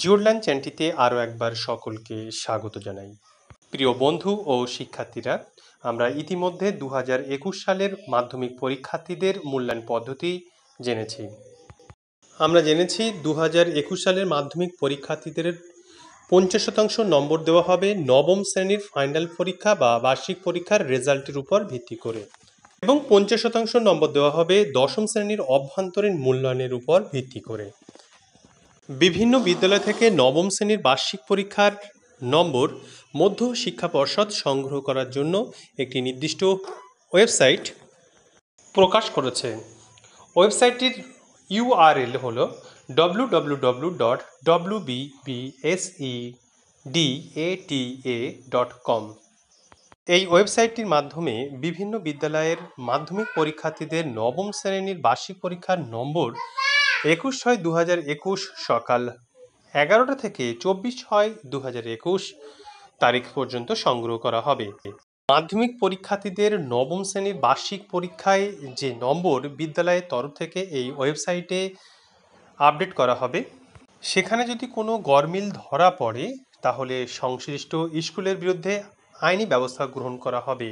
জিওরল্যান চ্যানটিতে আরও একবার সকলকে স্বাগত জানাই প্রিয় বন্ধু ও শিক্ষার্থীরা আমরা ইতিমধ্যে দু সালের মাধ্যমিক পরীক্ষার্থীদের মূল্যায়ন পদ্ধতি জেনেছি আমরা জেনেছি দু সালের মাধ্যমিক পরীক্ষার্থীদের পঞ্চাশ শতাংশ নম্বর দেওয়া হবে নবম শ্রেণীর ফাইনাল পরীক্ষা বা বার্ষিক পরীক্ষার রেজাল্টের উপর ভিত্তি করে এবং পঞ্চাশ শতাংশ নম্বর দেওয়া হবে দশম শ্রেণীর অভ্যন্তরীণ মূল্যায়নের উপর ভিত্তি করে বিভিন্ন বিদ্যালয় থেকে নবম শ্রেণীর বার্ষিক পরীক্ষার নম্বর মধ্য শিক্ষা পর্ষদ সংগ্রহ করার জন্য একটি নির্দিষ্ট ওয়েবসাইট প্রকাশ করেছে ওয়েবসাইটটির ইউআরএল হল W W W dot W dot com এই ওয়েবসাইটটির মাধ্যমে বিভিন্ন বিদ্যালয়ের মাধ্যমিক পরীক্ষার্থীদের নবম শ্রেণীর বার্ষিক পরীক্ষার নম্বর একুশ ছয় দু হাজার একুশ সকাল এগারোটা থেকে চব্বিশ ছয় দু হাজার একুশ তারিখ পর্যন্ত সংগ্রহ করা হবে মাধ্যমিক পরীক্ষার্থীদের নবম শ্রেণীর বার্ষিক পরীক্ষায় যে নম্বর বিদ্যালয়ের তরফ থেকে এই ওয়েবসাইটে আপডেট করা হবে সেখানে যদি কোনো গরমিল ধরা পড়ে তাহলে সংশ্লিষ্ট স্কুলের বিরুদ্ধে আইনি ব্যবস্থা গ্রহণ করা হবে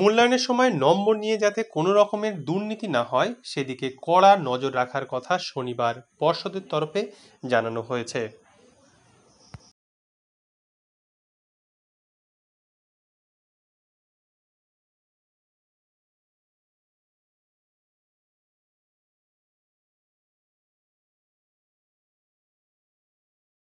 মূল্যায়নের সময় নম্বর নিয়ে যাতে কোনো রকমের দুর্নীতি না হয় সেদিকে কড়া নজর রাখার কথা শনিবার পর্ষদের তরফে জানানো হয়েছে